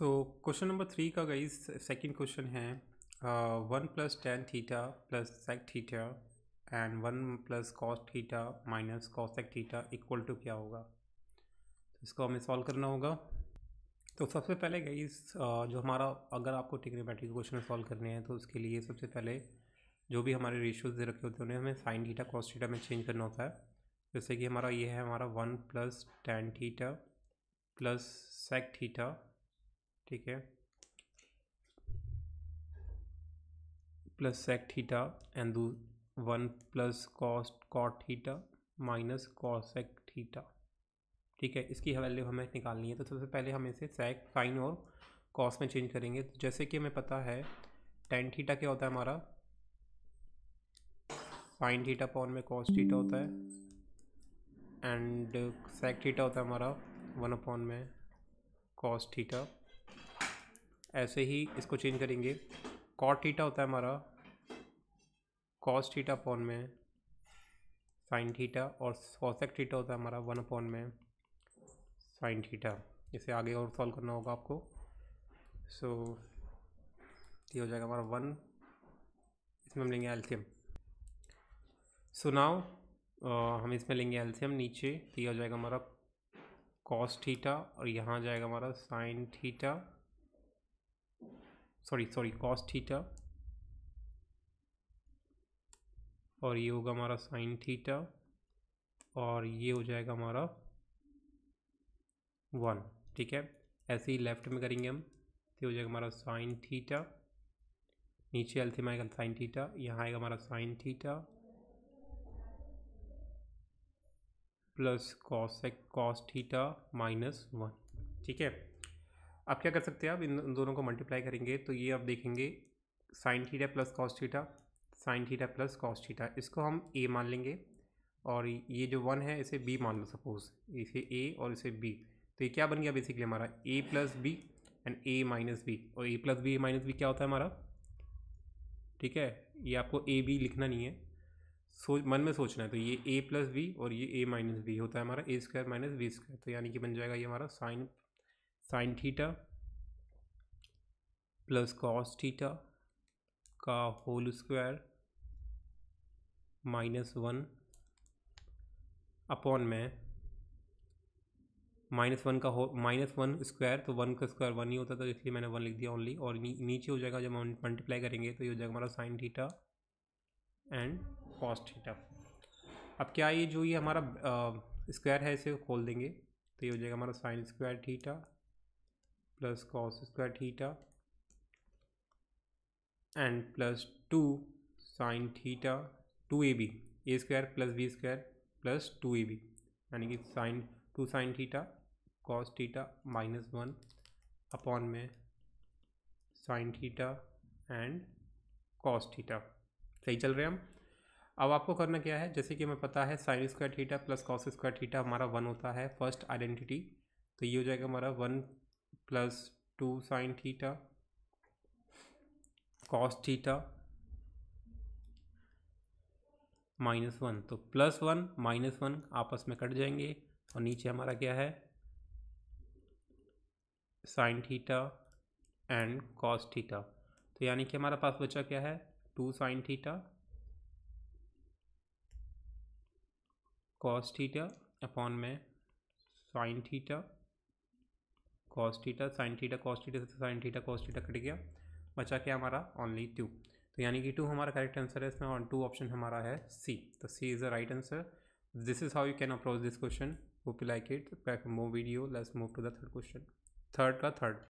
so question number three का गई second question है one plus tan theta plus sec theta and one plus cos theta minus cosec theta equal to क्या होगा तो इसको हमें सॉल्व करना होगा तो सबसे पहले गई uh, जो हमारा अगर आपको टिग्नोमेट्रिक क्वेश्चन सॉल्व करने हैं तो उसके लिए सबसे पहले जो भी हमारे रेशियोज दे रखे होते हैं उन्हें हमें साइन थीटा कॉस थीटा में चेंज करना होता है जैसे कि हमारा ये है हमारा one plus tan theta plus sec theta ठीक है plus sec theta and one plus cos cot theta minus cosec theta ठीक है इसकी वैल्यू हमें निकालनी है तो सबसे पहले हम इसे सेक साइन और कॉस में चेंज करेंगे तो जैसे कि हमें पता है टेन थीटा क्या होता है हमारा साइन थीटा पॉन में कॉस थीटा होता है एंड सेक थीटा होता है हमारा वन अपॉन में कॉस थीटा ऐसे ही इसको चेंज करेंगे कॉट थीटा होता है हमारा कॉस थीटा अपॉन में साइन थीटा और कॉसेक थीटा होता है हमारा वन अपॉन में साइन थीटा इसे आगे और सॉल्व करना होगा आपको सो so, ये हो जाएगा हमारा वन इसमें हम लेंगे एल्सियम सो नाउ हम इसमें लेंगे एल्सियम नीचे तो ये हो जाएगा हमारा कॉस थीटा और यहाँ जाएगा हमारा sine theta sorry sorry cos theta और ये होगा हमारा साइन थीटा और ये हो जाएगा हमारा वन ठीक है ऐसे ही लेफ्ट में करेंगे हम तो हो जाएगा हमारा साइन थीटा नीचे एल्सियम आएगा साइन थीटा यहाँ आएगा हमारा sine theta plus cos cos theta minus one ठीक है अब क्या कर सकते हैं आप इन दोनों को मल्टीप्लाई करेंगे तो ये आप देखेंगे sine theta plus cos theta sine theta plus cos theta इसको हम ए मान लेंगे और ये जो वन है इसे बी मान लो सपोज़ इसे ए और इसे बी तो ये क्या बन गया बेसिकली हमारा A plus B and A minus B और A plus B minus B क्या होता है हमारा ठीक है ये आपको ए बी लिखना नहीं है सोच मन में सोचना है तो ये ए प्लस बी और ये ए माइनस बी होता है हमारा A square minus B square तो यानी कि बन जाएगा ये हमारा sine sine theta plus cos theta का whole square minus one upon में माइनस वन का हो माइनस वन स्क्वायर तो वन का स्क्वायर वन ही होता था तो इसलिए मैंने वन लिख दिया ओनली और नी, नीचे हो जाएगा जब हम मल्टीप्लाई करेंगे तो ये हो जाएगा हमारा sine theta and cos theta अब क्या ये जो ये हमारा स्क्वायर है इसे खोल देंगे तो ये हो जाएगा हमारा sine square theta plus cos square theta and plus two sine theta two A square plus B square plus two A B यानी कि sine two sine theta cos theta minus one upon में sine theta and cos theta सही चल रहे हैं हम अब आपको करना क्या है जैसे कि हमें पता है sine square theta plus cos square theta हमारा वन होता है फर्स्ट आइडेंटिटी तो ये हो जाएगा हमारा one plus two sine theta cos theta minus one तो प्लस वन माइनस वन आपस में कट जाएंगे और नीचे हमारा क्या है sine theta and cos theta तो यानी कि हमारा पास बचा क्या है two sine theta cos theta upon में sine theta cos theta sine theta cos theta से sine theta cos theta cut गया बचा क्या हमारा ओनली टू तो यानी कि टू हमारा करेक्ट आंसर है इसमें और टू ऑप्शन हमारा है सी तो C is the right answer this is how you can approach this question hope you like it more video let's move to the third question third का third